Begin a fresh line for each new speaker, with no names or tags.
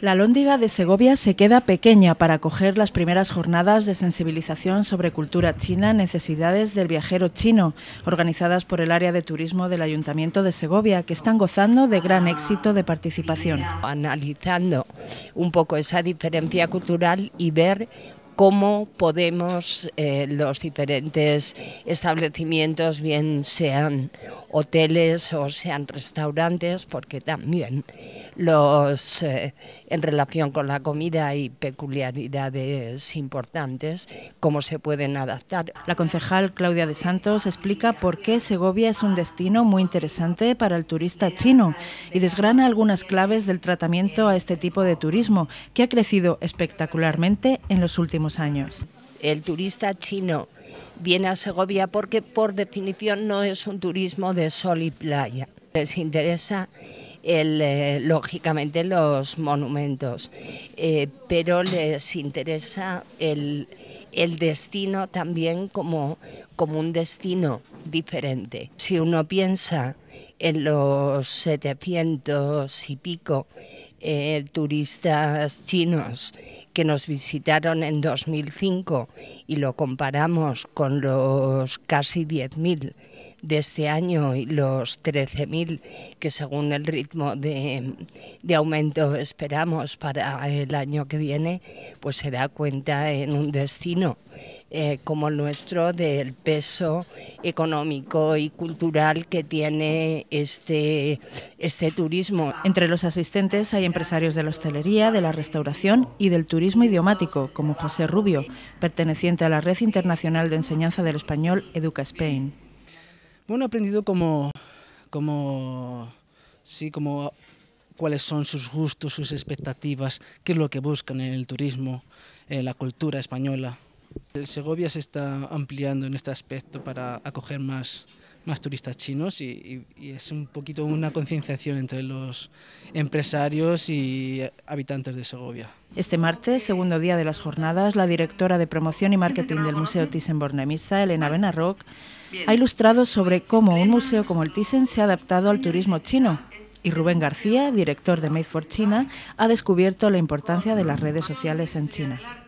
La Lóndiga de Segovia se queda pequeña para acoger las primeras jornadas de sensibilización sobre cultura china, necesidades del viajero chino, organizadas por el área de turismo del Ayuntamiento de Segovia, que están gozando de gran éxito de
participación. Analizando un poco esa diferencia cultural y ver cómo podemos eh, los diferentes establecimientos, bien sean hoteles o sean restaurantes, porque también los eh, en relación con la comida hay peculiaridades importantes, cómo se pueden adaptar. La concejal Claudia de Santos explica
por qué Segovia es un destino muy interesante para el turista chino y desgrana algunas claves del tratamiento a este tipo de turismo, que ha crecido espectacularmente en los
últimos años. El turista chino viene a Segovia porque por definición no es un turismo de sol y playa. Les interesa eh, lógicamente los monumentos, eh, pero les interesa el, destino también como, como un destino diferente. Si uno piensa en los 700 y pico eh, turistas chinos que nos visitaron en 2005 y lo comparamos con los casi 10.000 de este año y los 13.000 que según el ritmo de, aumento esperamos para el año que viene, pues se da cuenta en un destino eh, como el nuestro del peso económico y cultural que tiene este, este turismo. Entre los
asistentes hay empresarios de la hostelería, de la restauración y del turismo idiomático, como José Rubio, perteneciente a la Red Internacional de Enseñanza del Español Educa Spain. Bueno, he aprendido como, como, sí, como
cuáles son sus gustos, sus expectativas, qué es lo que buscan en el turismo, en la cultura española. El Segovia se está ampliando en este aspecto para acoger más, turistas chinos y, es un poquito una concienciación entre los
empresarios y habitantes de Segovia. Este martes, segundo día de las jornadas, la directora de promoción y marketing del Museo Thyssen-Bornemisza, Elena Benarroc, ha ilustrado sobre cómo un museo como el Thyssen se ha adaptado al turismo chino y Rubén García, director de Made for China, ha descubierto la importancia de las redes sociales en China.